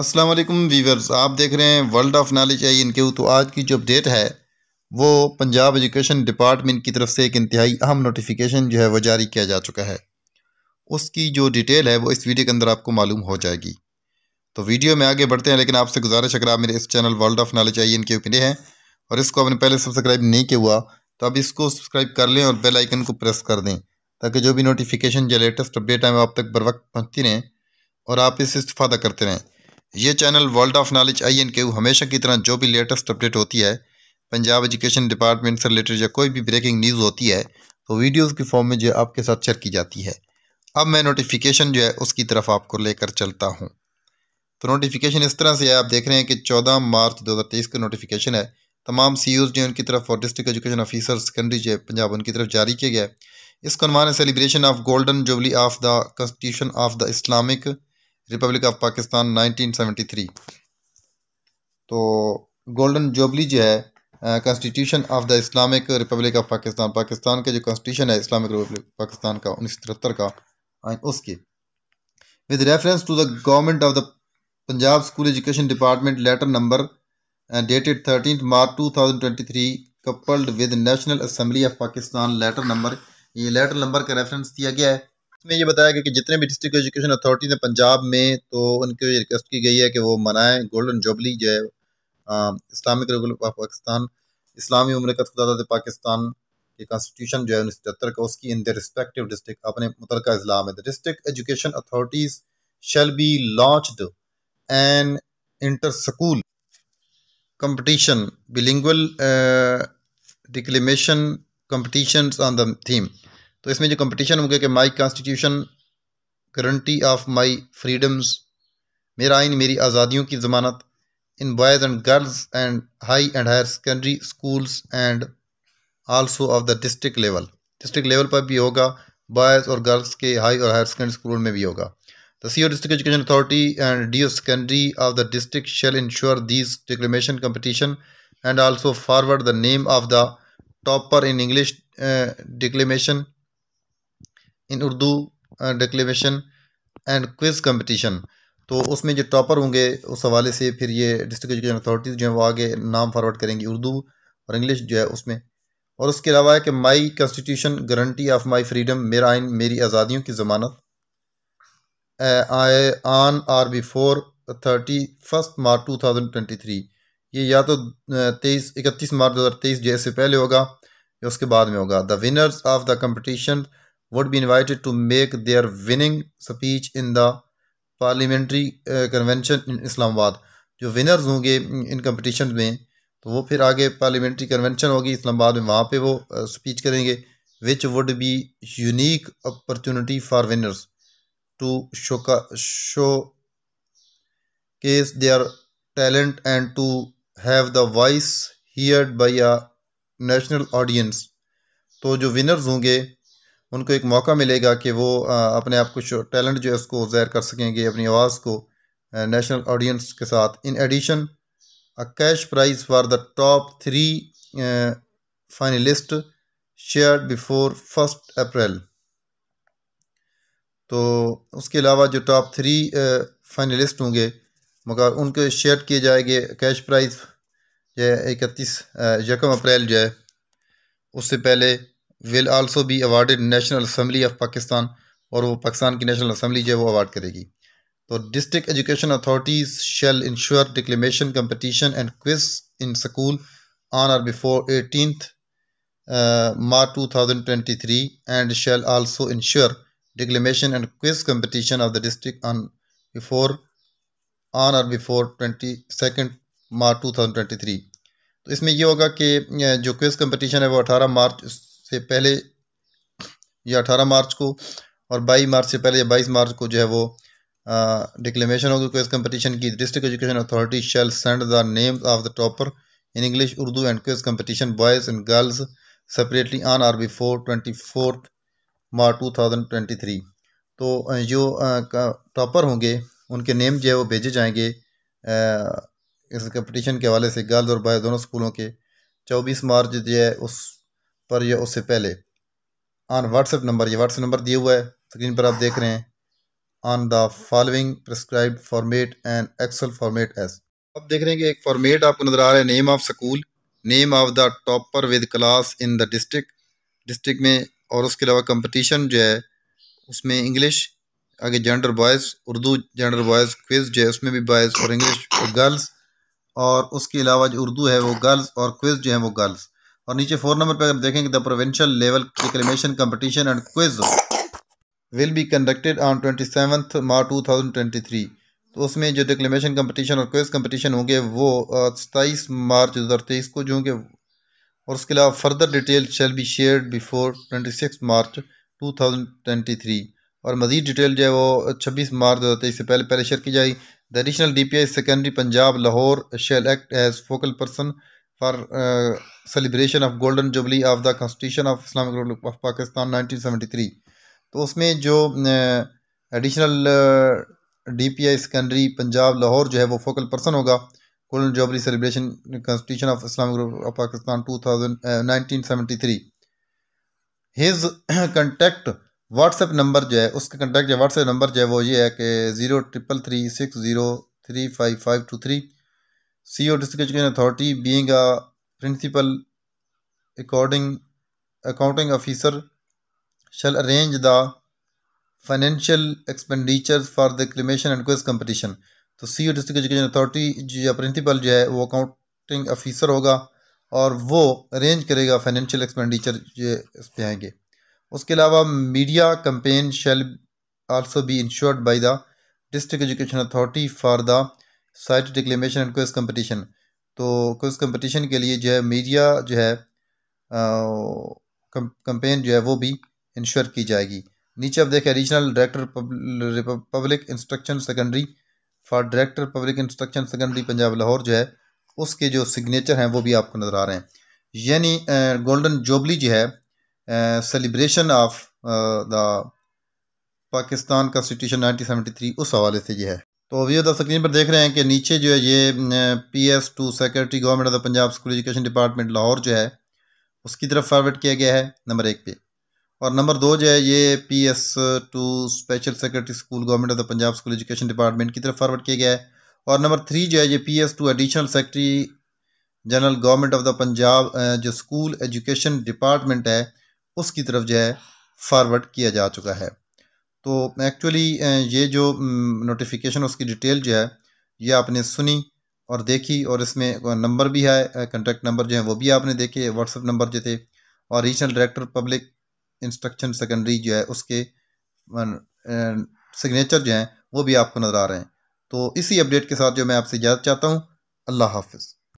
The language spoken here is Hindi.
असलम वीवर्स आप देख रहे हैं वर्ल्ड ऑफ नॉलेज आई इनके तो आज की जो अपडेट है वो पंजाब एजुकेशन डिपार्टमेंट की तरफ से एक इंतहाई अहम नोटिफिकेशन जो है वो जारी किया जा चुका है उसकी जो डिटेल है वो इस वीडियो के अंदर आपको मालूम हो जाएगी तो वीडियो में आगे बढ़ते हैं लेकिन आपसे गुजारिश अगर आप मेरे इस channel world of knowledge I इनके ऊपर हैं और इसको आपने पहले सब्सक्राइब नहीं किया हुआ तो आप इसको सब्सक्राइब कर लें और बेल आइकन को प्रेस कर दें ताकि जो भी नोटिफिकेशन या लेटेस्ट अपडेट वो आप तक बर वक्त पहुँचती रहें और आप इससे इस्ता करते रहें ये channel world of knowledge I N Q हमेशा की तरह जो भी लेटेस्ट अपडेट होती है पंजाब एजुकेशन डिपार्टमेंट से रिलेटेड या कोई भी ब्रेकिंग न्यूज़ होती है तो वीडियोज़ के फॉर्म में जो आपके साथ शेयर की जाती है अब मैं नोटिफिकेशन जो है उसकी तरफ आपको लेकर चलता हूँ तो नोटिफिकेशन इस तरह से है आप देख रहे हैं कि 14 मार्च 2023 का नोटिफिकेशन है तमाम सी ओज e जो उनकी तरफ और डिस्ट्रिक्ट एजुकेशन ऑफिसर सेकेंडरी जो पंजाब उनकी तरफ जारी किया गया है इसको अनवान celebration of golden jubilee of the constitution of the Islamic Republic of Pakistan 1973 तो गोल्डन जोबली जो है constitution of the Islamic Republic of Pakistan Pakistan का जो कॉन्स्टिट्यूशन है इस्लामिक रिपब्लिक पाकिस्तान का उन्नीस का उसके with reference to the government of the Punjab school education department letter number dated thirteen March two thousand twenty three coupled with national assembly of Pakistan letter number ये लेटर नंबर का रेफरेंस दिया गया है इसमें यह बताया गया कि जितने भी डिस्ट्रिक्ट एजुकेशन अथॉरिटी ने पंजाब में तो ये रिक्वेस्ट की गई है कि वो मनाएं गोल्डन जुबली जो है इस्लामिक रिपब्लिक ऑफ पाकिस्तान इस्लामी उम्र का पाकिस्तान के कॉन्स्टिट्यूशन जो है उन्नीस सतहत्तर का उसकी इन द रिस्पेक्टिव डिस्ट्रिक्ट अपने मुतल इजलाम है the district education authorities shall be launch an inter school competition bilingual declamation declamation on the theme तो इसमें जो कंपटीशन होंगे कि my constitution guarantee of my freedoms मेरा आइन मेरी आज़ादियों की ज़मानत in boys and girls and high and higher secondary schools and also of the district level district level पर भी होगा बॉयज़ और गर्ल्स के हाई और हायर सेकेंडरी स्कूल में भी होगा the C O district education authority and D O secondary of the district shall ensure these declamation competition and also forward the name of the topper in English declamation in Urdu declamation and quiz competition तो उसमें जो टॉपर होंगे उस हवाले से फिर ये डिस्ट्रिक्ट एजुकेशन अथॉरिटीज़ जो है वो आगे नाम फॉरवर्ड करेंगी उर्दू और इंग्लिश जो है उसमें और उसके अलावा है कि my constitution guarantee of my freedom मेरा आइन मेरी आज़ादियों की ज़मानत आए on or before thirty first March two thousand twenty three ये या तो तेईस इकतीस मार्च दो हज़ार तेईस जैसे पहले होगा या उसके बाद में होगा the winners of the competition would be invited to make their winning speech in the parliamentary convention in Islamabad जो विनर्स होंगे इन कंपटीशन में तो वो फिर आगे पार्लियामेंट्री कन्वेंशन होगी इस्लामाबाद में वहाँ पर वो स्पीच uh, करेंगे which would be unique opportunity for winners to शोका showcase their talent and to have the voice heard by a national audience तो जो विनर्स होंगे उनको एक मौका मिलेगा कि वो अपने आप कुछ टैलेंट जो है उसको ज़ाहिर कर सकेंगे अपनी आवाज़ को नेशनल ऑडियंस के साथ in addition a cash prize for the top three finalist share before first April तो उसके अलावा जो टॉप थ्री फाइनलिस्ट होंगे मगर उनके शेयर किए जाएंगे कैश प्राइज़ जो है इकतीस यकम अप्रैल जो है उससे पहले will also be awarded national assembly of Pakistan और वो पाकिस्तान की नेशनल असम्बली जो है वो अवार्ड करेगी तो district education authorities shall ensure declamation competition and quiz in school on thousand twenty three and shall also ensure declamation and quiz ensure of the district on before on or before twenty second March two thousand twenty three तो इसमें यह होगा कि जो क्विज कंपटीशन है वो अठारह मार्च से पहले या अठारह मार्च को और बाईस मार्च से पहले या बाईस मार्च को जो है वो डिक्लेमेशन होगी क्वेज कंपटीशन की district education authority shall send the name of the topper in English Urdu and quiz competition boys and girls separately on or before twenty fourth March two thousand twenty three तो जो टॉपर होंगे उनके नेम जो है वो भेजे जाएंगे इस कंपटीशन के हवाले से गर्ल्स और बॉयज़ दोनों स्कूलों के चौबीस मार्च जो है उस पर यह उससे पहले ऑन व्हाट्सएप नंबर ये व्हाट्सएप नंबर दिया हुआ है स्क्रीन पर आप देख रहे हैं on the following prescribe format and excel format as अब देख रहे हैं कि एक फॉर्मेट आपको नज़र आ रहा है name of school name of the topper with class in the district district में और उसके अलावा कंपटीशन जो है उसमें इंग्लिश आगे gender boys Urdu gender boys quiz जो है उसमें भी बॉयज़ और इंग्लिश और गर्ल्स और उसके अलावा जो उर्दू है वो गर्ल्स और क्विज़ जो है वो गर्ल्स और नीचे फोर नंबर पर अगर देखेंगे the provincial level declamation competition and quiz will be conducted on twenty seventh March two thousand twenty three तो उसमें जो डिक्लेमेशन कंपटीशन और क्विज कंपटीशन होंगे वो सत्ताईस मार्च दो हज़ार तेईस को जो होंगे और उसके अलावा further detail shall be share before twenty six March two thousand twenty three और मजीद डिटेल जो है वो छब्बीस मार्च दो हज़ार तेईस से पहले पहले शेयर की जाएगी the additional D P I secondary Punjab Lahore shall act as focal person for celebration of golden jubilee of the the constitution इस्लामिक islamic republic of pakistan 1973 तो उसमें जो additional D P I secondary Punjab Lahore जो है वो फोकल पर्सन होगा golden jubilee celebration constitution of Islamic of Pakistan two thousand nineteen seventy three his contact WhatsApp number जो है उसका कंटेक्ट या व्हाट्सएप नंबर जो है वो ये है कि zero triple three six zero three five five two three district education authority being a principal according accounting officer shall arrange the financial expenditure for the declamation and quiz competition तो C O district education authority या प्रिंसिपल जो है वो अकाउंटिंग ऑफिसर होगा और वो अरेंज करेगा फाइनेंशियल एक्सपेंडिचर जो इस पर आएंगे उसके अलावा media campaign shall also be ensured by the district education authority for the site declamation and quiz competition तो क्विज कंपटीशन के लिए जो है मीडिया जो है कंपेन जो है वो भी इंश्योर की जाएगी नीचे आप देखें regional director public instruction secondary for director public instruction secondary Punjab Lahore जो है उसके जो सिग्नेचर हैं वो भी आपको नज़र आ रहे हैं यानी गोल्डन जोबली जो है celebration of the Pakistan constitution 1973 उस हवाले से यह है तो व्यू आप स्क्रीन पर देख रहे हैं कि नीचे जो है ये P S to secretary government of the Punjab school education department Lahore जो है उसकी तरफ फॉरवर्ड किया गया है नंबर एक पे और नंबर दो जो है ये P S to special secretary school government of the Punjab school education department की तरफ फॉरवर्ड किया गया है और नंबर थ्री जो है ये P S to additional secretary general government of the Punjab जो स्कूल एजुकेशन डिपार्टमेंट है उसकी तरफ जो है फॉरवर्ड किया जा चुका है तो एक्चुअली ये जो नोटिफिकेशन उसकी डिटेल जो है ये आपने सुनी और देखी और इसमें नंबर भी है कंटेक्ट नंबर जो है वो भी आपने देखे व्हाट्सअप नंबर जो थे और regional director public instruction secondary जो है उसके सिग्नेचर जो हैं वो भी आपको नज़र आ रहे हैं तो इसी अपडेट के साथ जो मैं आपसे इजाज़त चाहता हूँ अल्लाह हाफिज़